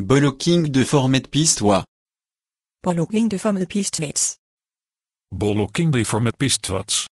Blocking de format piste wa. Blocking de format pist wets. Blocking de format piste